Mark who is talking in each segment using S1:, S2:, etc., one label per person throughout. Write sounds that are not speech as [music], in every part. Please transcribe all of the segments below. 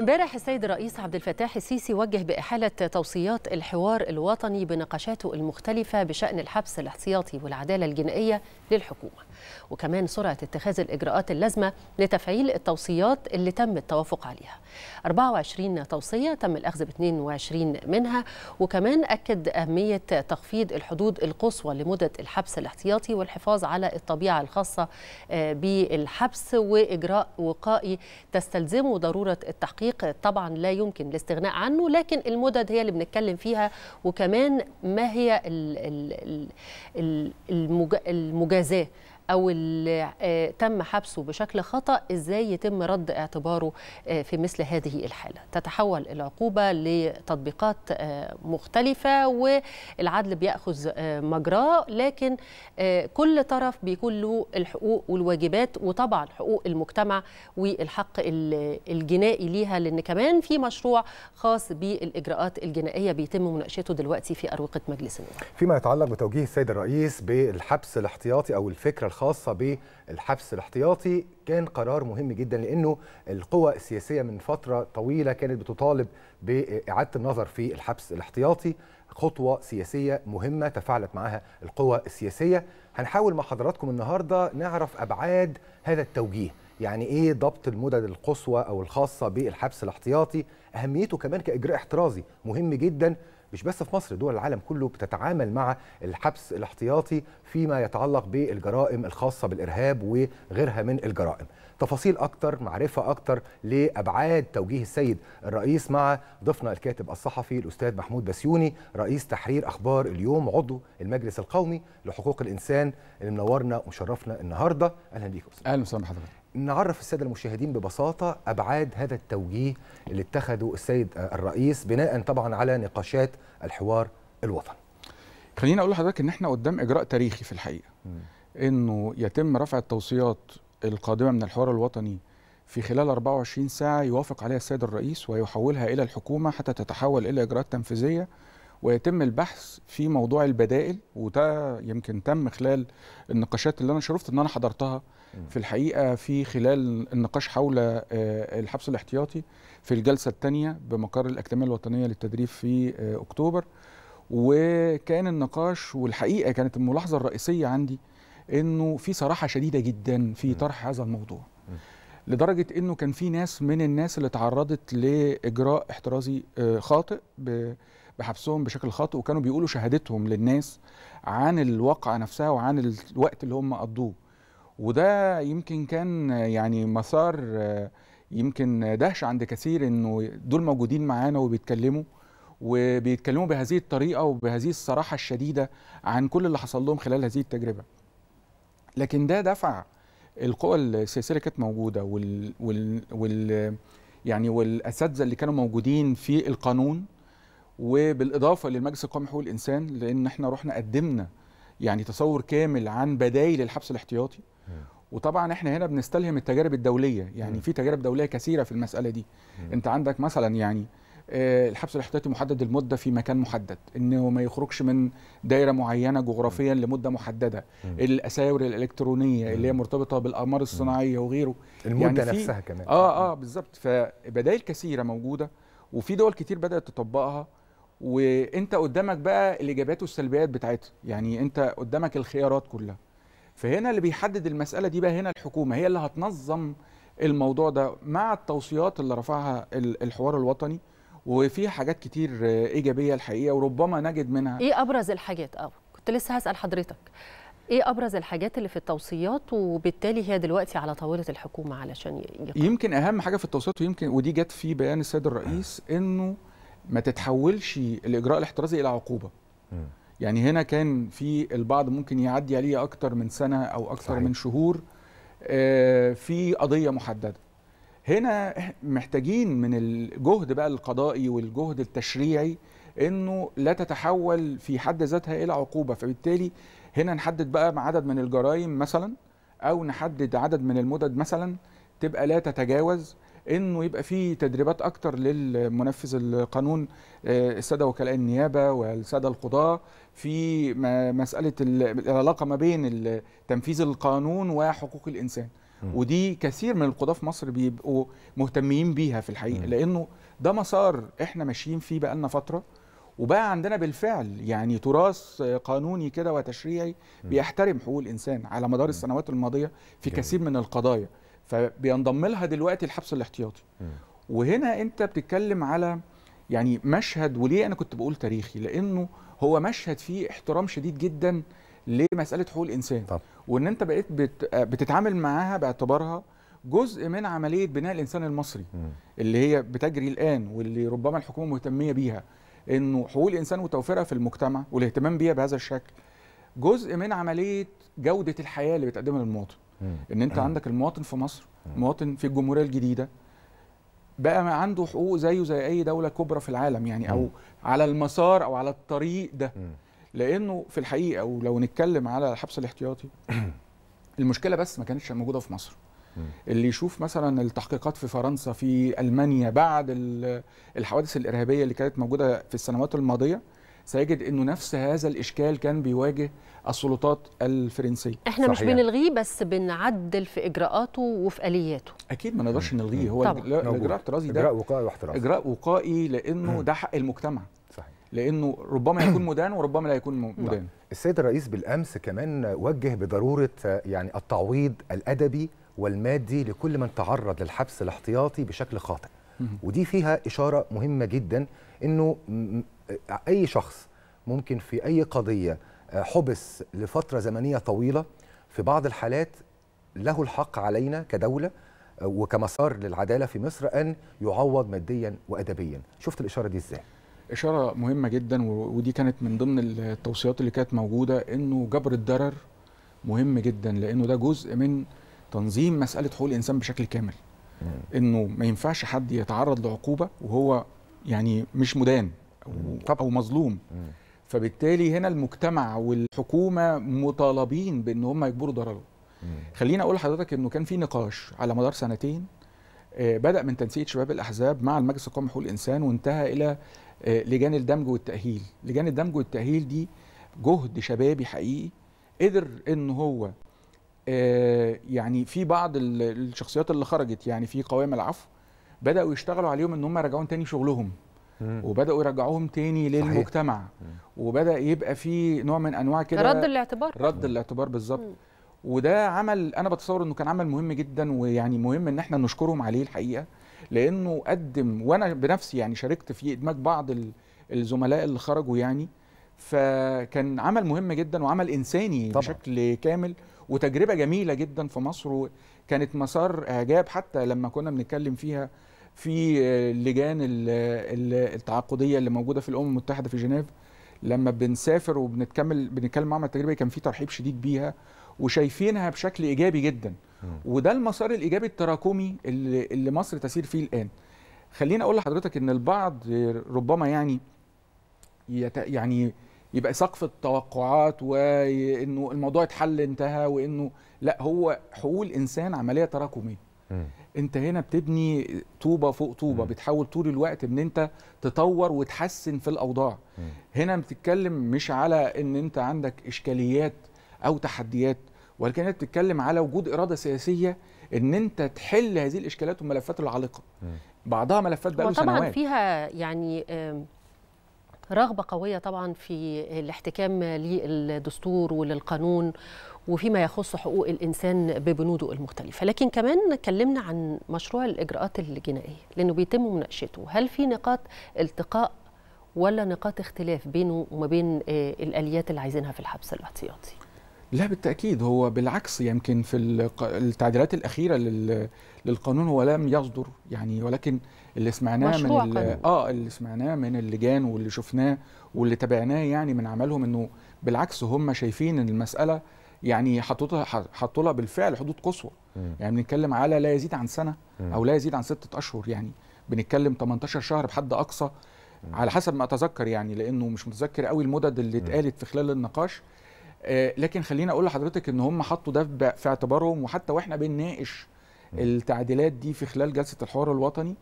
S1: امبارح السيد الرئيس عبد الفتاح السيسي وجه بإحالة توصيات الحوار الوطني بنقاشاته المختلفة بشأن الحبس الاحتياطي والعدالة الجنائية للحكومة وكمان سرعة اتخاذ الإجراءات اللازمة لتفعيل التوصيات اللي تم التوافق عليها 24 توصية تم الأخذ ب 22 منها وكمان أكد أهمية تخفيض الحدود القصوى لمدة الحبس الاحتياطي والحفاظ على الطبيعة الخاصة آه، بالحبس وإجراء وقائي تستلزمه ضرورة التحقيق طبعا لا يمكن الاستغناء عنه لكن المدد هي اللي بنتكلم فيها وكمان ما هي المجازاه او اللي آه، تم حبسه بشكل خطا ازاي يتم رد اعتباره آه، في مثل هذه الحاله تتحول العقوبه لتطبيقات آه، مختلفه والعدل بياخذ مجراه لكن كل طرف بيكون له الحقوق والواجبات وطبعا حقوق المجتمع والحق الجنائي ليها لان كمان في مشروع خاص بالاجراءات الجنائيه بيتم مناقشته دلوقتي في اروقه مجلس النواب
S2: فيما يتعلق بتوجيه السيد الرئيس بالحبس الاحتياطي او الفكره الخاصه بالحبس الاحتياطي كان قرار مهم جدا لانه القوى السياسيه من فتره طويله كانت بتطالب باعاده النظر في الحبس الاحتياطي خطوه سياسيه مهمه تفاعلت معها القوى السياسيه هنحاول مع حضراتكم النهارده نعرف ابعاد هذا التوجيه يعني ايه ضبط المدد القصوى او الخاصه بالحبس الاحتياطي اهميته كمان كاجراء احترازي مهم جدا مش بس في مصر دول العالم كله بتتعامل مع الحبس الاحتياطي فيما يتعلق بالجرائم الخاصه بالارهاب وغيرها من الجرائم تفاصيل اكتر معرفه اكتر لابعاد توجيه السيد الرئيس مع ضيفنا الكاتب الصحفي الاستاذ محمود بسيوني رئيس تحرير اخبار اليوم عضو المجلس القومي لحقوق الانسان اللي منورنا ومشرفنا النهارده اهلا بيك استاذ اهلا وسهلا بحضرتك نعرف الساده المشاهدين ببساطه ابعاد هذا التوجيه اللي اتخذه السيد الرئيس بناء طبعا على نقاشات الحوار الوطني. خليني اقول لحضرتك ان احنا قدام اجراء تاريخي في الحقيقه. انه يتم
S3: رفع التوصيات القادمه من الحوار الوطني في خلال 24 ساعه يوافق عليها السيد الرئيس ويحولها الى الحكومه حتى تتحول الى اجراءات تنفيذيه ويتم البحث في موضوع البدائل وده يمكن تم خلال النقاشات اللي انا شرفت ان انا حضرتها في الحقيقه في خلال النقاش حول آه، الحبس الاحتياطي في الجلسه الثانيه بمقر الاكاديميه الوطنيه للتدريب في آه، اكتوبر وكان النقاش والحقيقه كانت الملاحظه الرئيسيه عندي انه في صراحه شديده جدا في طرح هذا الموضوع لدرجه انه كان في ناس من الناس اللي تعرضت لاجراء احترازي آه، خاطئ بحبسهم بشكل خاطئ وكانوا بيقولوا شهادتهم للناس عن الواقعه نفسها وعن الوقت اللي هم قضوه وده يمكن كان يعني مسار يمكن دهش عند كثير انه دول موجودين معانا وبيتكلموا وبيتكلموا بهذه الطريقه وبهذه الصراحه الشديده عن كل اللي حصل لهم خلال هذه التجربه. لكن ده دفع القوى السياسيه اللي كانت موجوده وال, وال, وال يعني والاساتذه اللي كانوا موجودين في القانون وبالاضافه للمجلس القومي لحقوق الانسان لان احنا رحنا قدمنا يعني تصور كامل عن بدايل الحبس الاحتياطي وطبعا احنا هنا بنستلهم التجارب الدوليه يعني في تجارب دوليه كثيره في المساله دي انت عندك مثلا يعني آه، الحبس الاحتياطي محدد المده في مكان محدد انه ما يخرجش من دايره معينه جغرافيا لمده محدده الاساور الالكترونيه اللي هي مرتبطه بالاقمار الصناعيه وغيره المده يعني نفسها كمان اه اه بالظبط فبدائل كثيره موجوده وفي دول كتير بدات تطبقها وانت قدامك بقى الايجابيات والسلبيات بتاعتها يعني انت قدامك الخيارات كلها فهنا اللي بيحدد المساله دي بقى هنا الحكومه هي اللي هتنظم الموضوع ده مع التوصيات اللي رفعها الحوار الوطني وفي حاجات كتير ايجابيه الحقيقه وربما نجد منها ايه
S1: ابرز الحاجات اه كنت لسه هسال حضرتك ايه ابرز الحاجات اللي في التوصيات وبالتالي هي دلوقتي على طاوله الحكومه علشان يقرأ.
S3: يمكن اهم حاجه في التوصيات ويمكن ودي جت في بيان السيد الرئيس آه. انه ما تتحولش الاجراء الاحترازي الى عقوبه م. يعني هنا كان في البعض ممكن يعدي عليه اكتر من سنه او اكتر صحيح. من شهور آه، في قضيه محدده هنا محتاجين من الجهد بقى القضائي والجهد التشريعي انه لا تتحول في حد ذاتها الى عقوبه فبالتالي هنا نحدد بقى عدد من الجرائم مثلا او نحدد عدد من المدد مثلا تبقى لا تتجاوز انه يبقى في تدريبات اكتر للمنفذ القانون آه، الساده وكلاء النيابه والساده القضاه في مساله العلاقه ما بين تنفيذ القانون وحقوق الانسان ودي كثير من القضاه في مصر بيبقوا مهتمين بيها في الحقيقه لانه ده مسار احنا ماشيين فيه بقالنا فتره وبقى عندنا بالفعل يعني تراث قانوني كده وتشريعي بيحترم حقوق الانسان على مدار السنوات الماضيه في كثير من القضايا فبينضم لها دلوقتي الحبس الاحتياطي وهنا انت بتتكلم على يعني مشهد وليه انا كنت بقول تاريخي لانه هو مشهد فيه احترام شديد جدا لمساله حقوق الانسان طب. وان انت بقيت بت... بتتعامل معاها باعتبارها جزء من عمليه بناء الانسان المصري م. اللي هي بتجري الان واللي ربما الحكومه مهتميه بيها انه حقوق الانسان وتوفيرها في المجتمع والاهتمام بيها بهذا الشكل جزء من عمليه جوده الحياه اللي بتقدمها للمواطن ان انت عندك المواطن في مصر مواطن في الجمهوريه الجديده بقى ما عنده حقوق زيه زي اي دوله كبرى في العالم يعني او على المسار او على الطريق ده لانه في الحقيقه ولو نتكلم على الحبس الاحتياطي [coughs] المشكله بس ما كانتش موجوده في مصر اللي يشوف مثلا التحقيقات في فرنسا في المانيا بعد الحوادث الارهابيه اللي كانت موجوده في السنوات الماضيه سيجد انه نفس هذا الاشكال كان بيواجه السلطات الفرنسيه احنا صحيح. مش
S1: بنلغيه بس بنعدل في اجراءاته وفي الياته اكيد
S3: ما نقدرش نلغيه هو الاجراء الاحترازي ده اجراء وقائي واحترازي اجراء وقائي لانه ده حق المجتمع صحيح لانه ربما يكون [coughs] مدان وربما لا يكون نعم. مدان
S2: السيد الرئيس بالامس كمان وجه بضروره يعني التعويض الادبي والمادي لكل من تعرض للحبس الاحتياطي بشكل خاطئ ودي فيها اشاره مهمه جدا انه اي شخص ممكن في اي قضيه آه، حبس لفتره زمنيه طويله في بعض الحالات له الحق علينا كدوله آه، وكمسار للعداله في مصر ان يعوض ماديا وادبيا شفت الاشاره دي ازاي اشاره
S3: مهمه جدا ودي كانت من ضمن التوصيات اللي كانت موجوده انه جبر الضرر مهم جدا لانه ده جزء من تنظيم مساله حقوق الانسان بشكل كامل انه ما ينفعش حد يتعرض لعقوبه وهو يعني مش مدان او او مظلوم فبالتالي هنا المجتمع والحكومه مطالبين بان هم يكبروا ضرره خليني اقول لحضرتك انه كان في نقاش على مدار سنتين آه، بدا من تنسيق شباب الاحزاب مع المجلس القومي لحقوق الانسان وانتهى الى آه، لجان الدمج والتاهيل لجان الدمج والتاهيل دي جهد شبابي حقيقي قدر ان هو آه، يعني في بعض الشخصيات اللي خرجت يعني في قوام العفو بداوا يشتغلوا عليهم ان هم يرجعون تاني شغلهم وبداوا يرجعوهم تاني للمجتمع صحيح. وبدا يبقى في نوع من انواع كده رد الاعتبار رد الاعتبار بالظبط وده عمل انا بتصور انه كان عمل مهم جدا ويعني مهم ان احنا نشكرهم عليه الحقيقه لانه قدم وانا بنفسي يعني شاركت في ادماج بعض الزملاء اللي خرجوا يعني فكان عمل مهم جدا وعمل انساني طبعا. بشكل كامل وتجربه جميله جدا في مصر وكانت مسار اعجاب حتى لما كنا بنتكلم فيها في آه، اللجان التعاقديه اللي موجوده في الامم المتحده في جنيف لما بنسافر وبنتكمل بنتكلم معهم التجربه كان في ترحيب شديد بيها وشايفينها بشكل ايجابي جدا وده المسار الايجابي التراكمي اللي, اللي مصر تسير فيه الان خليني اقول لحضرتك ان البعض ربما يعني يعني يبقى سقف التوقعات وانه الموضوع اتحل انتهى وانه لا هو حقوق الانسان عمليه تراكميه انت هنا بتبني طوبه فوق طوبه م. بتحاول طول الوقت ان انت تطور وتحسن في الاوضاع م. هنا بتتكلم مش على ان انت عندك اشكاليات او تحديات ولكن انت بتتكلم على وجود اراده سياسيه ان انت تحل هذه الاشكاليات والملفات العالقه بعضها ملفات بقى سنوات وطبعا
S1: فيها يعني رغبة قوية طبعا في الاحتكام للدستور وللقانون وفيما يخص حقوق الإنسان ببنوده المختلفة لكن كمان اتكلمنا عن مشروع الإجراءات الجنائية لأنه بيتم مناقشته هل في نقاط التقاء ولا نقاط اختلاف بينه وما بين آه، الآليات اللي عايزينها في الحبس الاحتياطي
S3: لا بالتأكيد هو بالعكس يمكن في التعديلات الأخيرة للقانون هو لم يصدر يعني ولكن اللي سمعناه من اه اللي سمعناه من اللجان واللي شفناه واللي تابعناه يعني من عملهم انه بالعكس هم شايفين ان المسألة يعني حطوا حطوا لها بالفعل حدود قصوى يعني بنتكلم على لا يزيد عن سنه او لا يزيد عن ستة اشهر يعني بنتكلم 18 شهر بحد اقصى على حسب ما اتذكر يعني لانه مش متذكر قوي المدد اللي اتقالت في خلال النقاش آه، لكن خليني اقول لحضرتك ان هم حطوا ده في اعتبارهم وحتى واحنا بنناقش التعديلات دي في خلال جلسه الحوار الوطني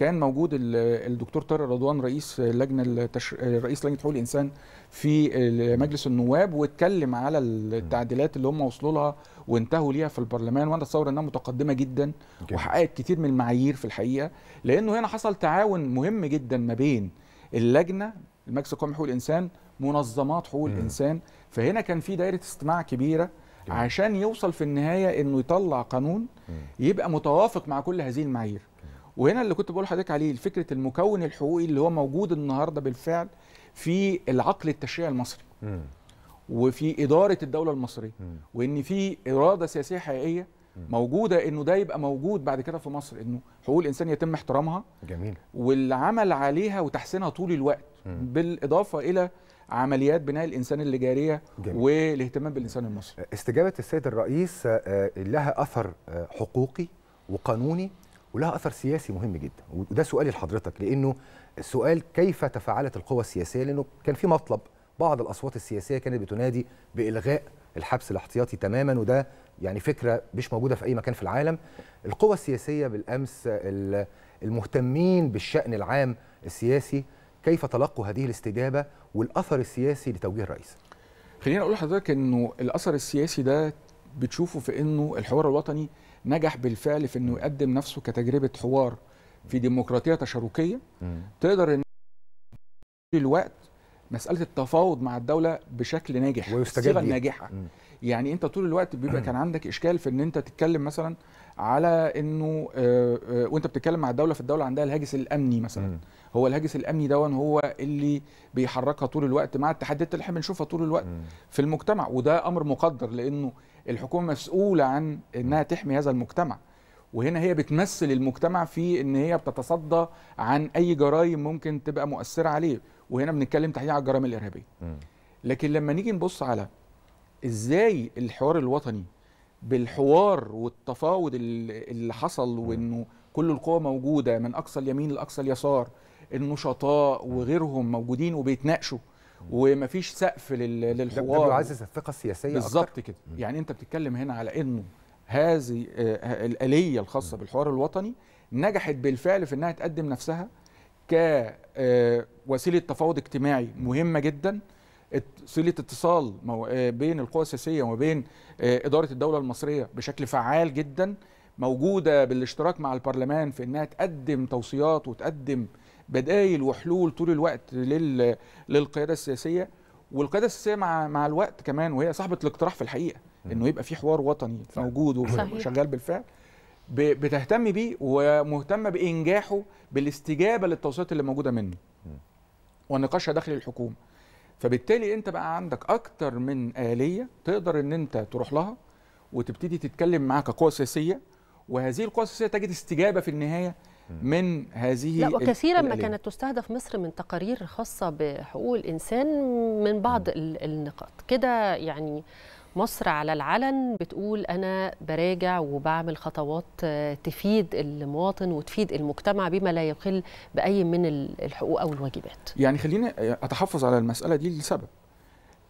S3: كان موجود الدكتور طارق رضوان رئيس لجنه التش... رئيس لجنه حقوق الانسان في مجلس النواب واتكلم على التعديلات اللي هم وصلوا لها وانتهوا ليها في البرلمان وانا اتصور انها متقدمه جدا وحققت كتير من المعايير في الحقيقه لانه هنا حصل تعاون مهم جدا ما بين اللجنه المجلس القومي حقوق الانسان منظمات حقوق الانسان فهنا كان في دايره استماع كبيره عشان يوصل في النهايه انه يطلع قانون يبقى متوافق مع كل هذه المعايير وهنا اللي كنت بقول لحضرتك عليه فكره المكون الحقوقي اللي هو موجود النهارده بالفعل في العقل التشريعي المصري م. وفي اداره الدوله المصريه وان في اراده سياسيه حقيقيه موجوده انه ده يبقى موجود بعد كده في مصر انه حقوق الانسان يتم احترامها جميل والعمل عليها وتحسينها طول الوقت م. بالاضافه الى عمليات
S2: بناء الانسان اللي جاريه جميل. والاهتمام بالانسان المصري استجابه السيد الرئيس آه، لها اثر آه، حقوقي وقانوني ولها اثر سياسي مهم جدا وده سؤالي لحضرتك لانه السؤال كيف تفاعلت القوى السياسيه لانه كان في مطلب بعض الاصوات السياسيه كانت بتنادي بالغاء الحبس الاحتياطي تماما وده يعني فكره مش موجوده في اي مكان في العالم القوى السياسيه بالامس المهتمين بالشان العام السياسي كيف تلقوا هذه الاستجابه والاثر السياسي لتوجيه الرئيس خلينا اقول لحضرتك انه الاثر السياسي ده بتشوفه في انه
S3: الحوار الوطني نجح بالفعل في انه يقدم نفسه كتجربه حوار في ديمقراطيه تشاركيه تقدر ان الوقت مساله التفاوض مع الدوله بشكل ناجح ويستجيب ناجحه يعني انت طول الوقت بيبقى كان عندك اشكال في ان انت تتكلم مثلا على انه آه، آه، وانت بتتكلم مع الدوله فالدوله عندها الهاجس الامني مثلا هو الهاجس الامني دون هو اللي بيحركها طول الوقت مع التحديات اللي احنا بنشوفها طول الوقت في المجتمع وده امر مقدر لانه الحكومه مسؤوله عن انها تحمي هذا المجتمع وهنا هي بتمثل المجتمع في ان هي بتتصدى عن اي جرائم ممكن تبقى مؤثره عليه وهنا بنتكلم تحديدا على الجرائم الارهابيه لكن لما نيجي نبص على ازاي الحوار الوطني بالحوار والتفاوض اللي حصل وانه كل القوى موجوده من اقصى اليمين لاقصى اليسار النشطاء وغيرهم موجودين وبيتناقشوا ومفيش سقف للحوار ده بيعزز الثقه السياسيه بالظبط كده يعني انت بتتكلم هنا على انه هذه آه، آه، الاليه الخاصه بالحوار الوطني نجحت بالفعل في انها تقدم نفسها كوسيله آه، تفاوض اجتماعي مهمه جدا صله اتصال آه، بين القوى السياسيه وبين آه، اداره الدوله المصريه بشكل فعال جدا موجوده بالاشتراك مع البرلمان في انها تقدم توصيات وتقدم بدائل وحلول طول الوقت للقياده السياسيه والقياده السياسيه مع مع الوقت كمان وهي صاحبه الاقتراح في الحقيقه انه يبقى في حوار وطني موجود وشغال بالفعل بتهتم بيه ومهتمه بانجاحه بالاستجابه للتوصيات اللي موجوده منه ونقاشها داخل الحكومه فبالتالي انت بقى عندك اكتر من اليه تقدر ان انت تروح لها وتبتدي تتكلم معاها كقوى سياسيه وهذه القوى السياسيه تجد استجابه في النهايه من هذه لا وكثيرا ما كانت
S1: تستهدف مصر من تقارير خاصه بحقوق الانسان من بعض م. النقاط كده يعني مصر على العلن بتقول أنا براجع وبعمل خطوات آه، تفيد المواطن وتفيد المجتمع بما لا يقل بأي من الحقوق أو الواجبات
S3: يعني خليني آه، أتحفظ على المسألة دي لسبب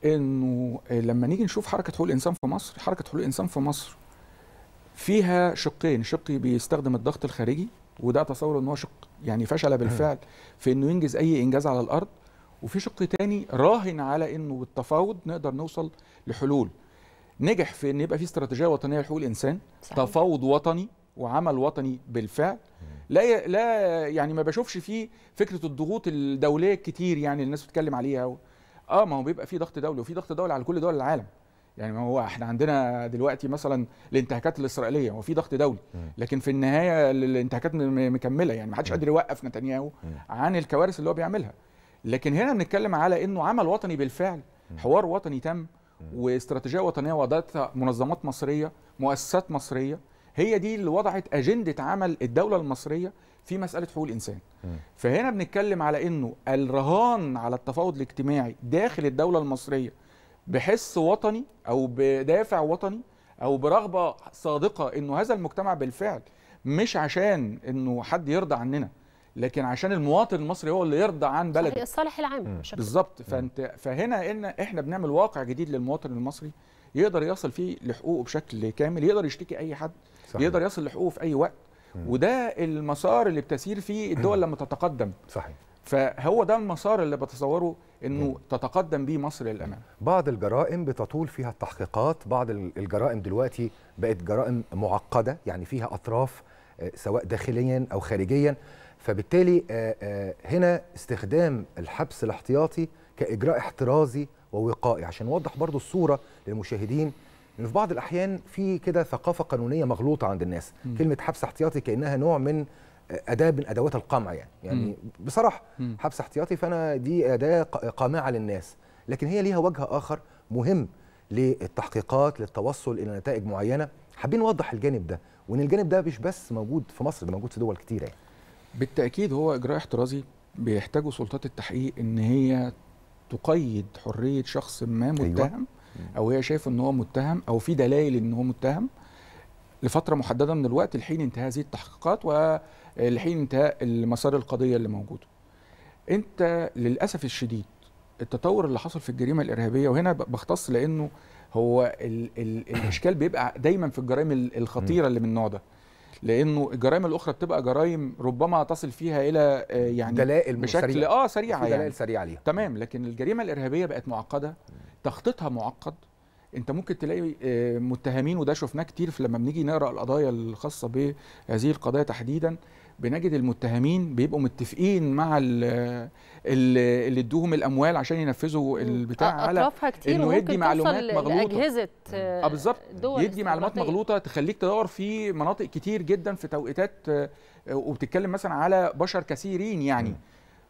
S3: انه آه، لما نيجي نشوف حركه حقوق الانسان في مصر حركه حقوق الانسان في مصر فيها شقين شق بيستخدم الضغط الخارجي وده اتصور ان هو شق يعني فشل بالفعل في انه ينجز اي انجاز على الارض وفي شق تاني راهن على انه بالتفاوض نقدر نوصل لحلول نجح في ان يبقى في استراتيجيه وطنيه لحقوق الانسان صحيح. تفاوض وطني وعمل وطني بالفعل لا لا يعني ما بشوفش فيه فكره الضغوط الدوليه كتير يعني الناس بتتكلم عليها و... اه ما هو بيبقى في ضغط دولي وفي ضغط دولي على كل دول العالم يعني ما هو احنا عندنا دلوقتي مثلا الانتهاكات الاسرائيليه وفي ضغط دولي لكن في النهايه الانتهاكات مكمله يعني ما حدش قادر يوقف نتنياهو عن الكوارث اللي هو بيعملها لكن هنا بنتكلم على انه عمل وطني بالفعل حوار وطني تم واستراتيجيه وطنيه وضعتها منظمات مصريه مؤسسات مصريه هي دي اللي وضعت اجنده عمل الدوله المصريه في مساله حقوق الانسان فهنا بنتكلم على انه الرهان على التفاوض الاجتماعي داخل الدوله المصريه بحس وطني او بدافع وطني او برغبه صادقه انه هذا المجتمع بالفعل مش عشان انه حد يرضى عننا لكن عشان المواطن المصري هو اللي يرضى عن بلده صحيح الصالح
S1: العام بالظبط
S3: فانت فهنا إن احنا بنعمل واقع جديد للمواطن المصري يقدر يصل فيه لحقوقه بشكل كامل يقدر يشتكي اي حد صحيح. يقدر يصل لحقوقه في اي وقت م. وده المسار اللي بتسير فيه الدول لما تتقدم صحيح فهو ده المسار اللي بتصوره انه م. تتقدم بيه مصر
S2: للامام بعض الجرائم بتطول فيها التحقيقات بعض الجرائم دلوقتي بقت جرائم معقده يعني فيها اطراف آه، سواء داخليا او خارجيا فبالتالي آه، آه، هنا استخدام الحبس الاحتياطي كاجراء احترازي ووقائي عشان نوضح برضو الصوره للمشاهدين إن في بعض الاحيان في كده ثقافه قانونيه مغلوطه عند الناس م. كلمه حبس احتياطي كانها نوع من آه، اداه من ادوات القمع يعني يعني م. بصراحه م. حبس احتياطي فانا دي اداه قامعه للناس لكن هي ليها وجه اخر مهم للتحقيقات للتوصل الى نتائج معينه حابين نوضح الجانب ده وان الجانب ده مش بس موجود في مصر ده موجود في دول كتيره يعني بالتاكيد هو
S3: اجراء احترازي بيحتاجه سلطات التحقيق ان هي تقيد حريه شخص ما أيوة. متهم أيوة. او هي شايفه ان هو متهم او في دلائل ان هو متهم لفتره محدده من الوقت لحين انتهاء هذه التحقيقات ولحين انتهاء المسار القضيه اللي موجوده. انت للاسف الشديد التطور اللي حصل في الجريمه الارهابيه وهنا بختص لانه هو [coughs] الاشكال بيبقى دايما في الجرائم الخطيره اللي من النوع ده. لانه الجرائم الاخرى بتبقى جرائم ربما تصل فيها الى آه، يعني دلائل بشكل اه سريعه يعني دلائل سريعه ليها تمام لكن الجريمه الارهابيه بقت معقده تخطيطها معقد انت ممكن تلاقي آه، متهمين وده شفناه كتير لما بنيجي نقرا القضايا الخاصه بهذه القضايا تحديدا بنجد المتهمين بيبقوا متفقين مع اللي ادوهم الاموال عشان ينفذوا البتاع على اطرافها كتير انه يدي معلومات مغلوطه لاجهزه
S1: آه،, آه بالظبط
S3: يدي معلومات مغلوطه تخليك تدور في مناطق كتير جدا في توقيتات آه، وبتتكلم مثلا على بشر كثيرين يعني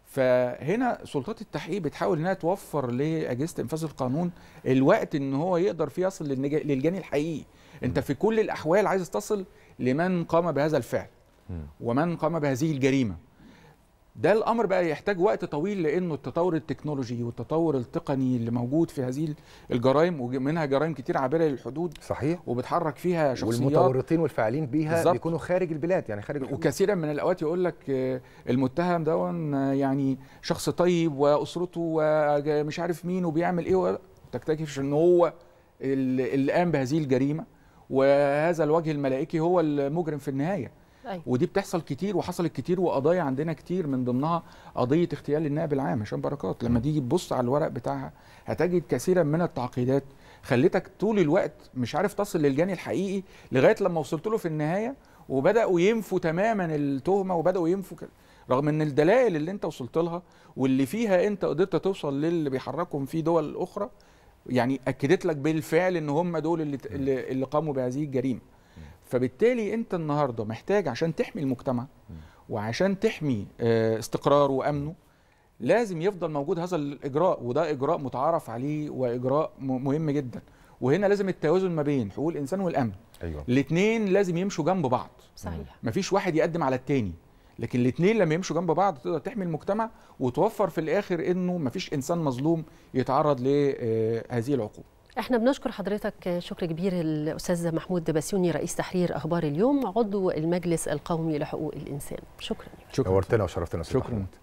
S3: فهنا سلطات التحقيق بتحاول انها توفر لاجهزه انفاذ القانون الوقت ان هو يقدر فيه يصل للجاني الحقيقي انت في كل الاحوال عايز تصل لمن قام بهذا الفعل ومن قام بهذه الجريمه ده الامر بقى يحتاج وقت طويل لانه التطور التكنولوجي والتطور التقني اللي موجود في هذه الجرائم ومنها جرائم كتير عابره للحدود صحيح وبتحرك فيها شخصيات والمتورطين والفاعلين بيها بالزبط. بيكونوا خارج البلاد يعني خارج الحدود. وكثيرا من الاوقات يقول لك آه، المتهم دون آه، يعني شخص طيب واسرته ومش عارف مين وبيعمل ايه تكتشف ان هو اللي قام بهذه الجريمه وهذا الوجه الملائكي هو المجرم في النهايه أيوة. ودي بتحصل كتير وحصلت كتير وقضايا عندنا كتير من ضمنها قضيه اغتيال النائب العام هشام بركات لما تيجي تبص على الورق بتاعها هتجد كثيرا من التعقيدات خلتك طول الوقت مش عارف تصل للجاني الحقيقي لغايه لما وصلت له في النهايه وبداوا ينفوا تماما التهمه وبداوا ينفوا كده رغم ان الدلائل اللي انت وصلت لها واللي فيها انت قدرت توصل للي بيحركهم في دول اخرى يعني اكدت لك بالفعل ان هم دول اللي اللي قاموا بهذه الجريمه فبالتالي انت النهارده محتاج عشان تحمي المجتمع وعشان تحمي آه، استقراره وامنه لازم يفضل موجود هذا الاجراء وده اجراء متعارف عليه واجراء مهم جدا وهنا لازم التوازن ما بين حقوق الانسان والامن ايوه الاثنين لازم يمشوا جنب بعض صحيح مفيش واحد يقدم على الثاني لكن الاثنين لما يمشوا جنب بعض تقدر تحمي المجتمع وتوفر في الاخر انه مفيش انسان مظلوم يتعرض لهذه آه، العقوبه
S1: احنا بنشكر حضرتك شكر كبير الاستاذ محمود دباسيوني رئيس تحرير اخبار اليوم عضو المجلس القومي لحقوق الانسان شكرا
S4: نورتنا وشرفتنا شكرا, شكرا.